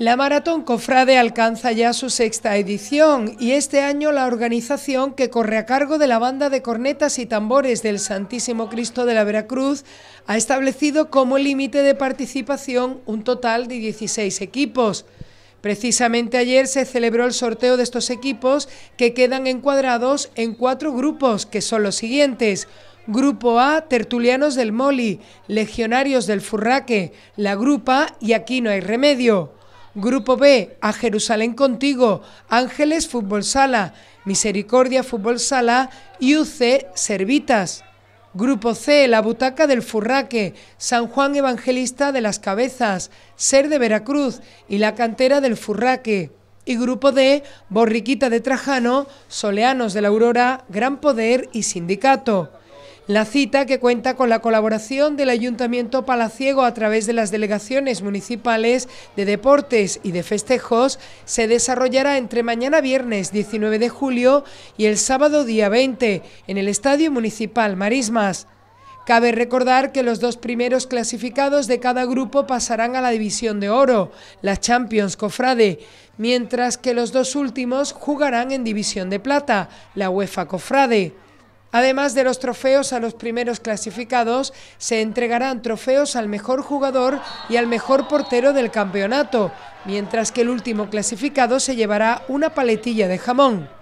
La Maratón Cofrade alcanza ya su sexta edición y este año la organización, que corre a cargo de la banda de cornetas y tambores del Santísimo Cristo de la Veracruz, ha establecido como límite de participación un total de 16 equipos. Precisamente ayer se celebró el sorteo de estos equipos que quedan encuadrados en cuatro grupos, que son los siguientes. Grupo A, Tertulianos del Moli, Legionarios del Furraque, La Grupa y Aquí no hay remedio. Grupo B, a Jerusalén contigo, Ángeles Fútbol Sala, Misericordia Fútbol Sala y UC Servitas. Grupo C, la butaca del Furraque, San Juan Evangelista de las Cabezas, Ser de Veracruz y la cantera del Furraque. Y Grupo D, Borriquita de Trajano, Soleanos de la Aurora, Gran Poder y Sindicato. La cita, que cuenta con la colaboración del Ayuntamiento Palaciego a través de las delegaciones municipales de deportes y de festejos, se desarrollará entre mañana viernes 19 de julio y el sábado día 20 en el Estadio Municipal Marismas. Cabe recordar que los dos primeros clasificados de cada grupo pasarán a la División de Oro, la Champions Cofrade, mientras que los dos últimos jugarán en División de Plata, la UEFA Cofrade. Además de los trofeos a los primeros clasificados, se entregarán trofeos al mejor jugador y al mejor portero del campeonato, mientras que el último clasificado se llevará una paletilla de jamón.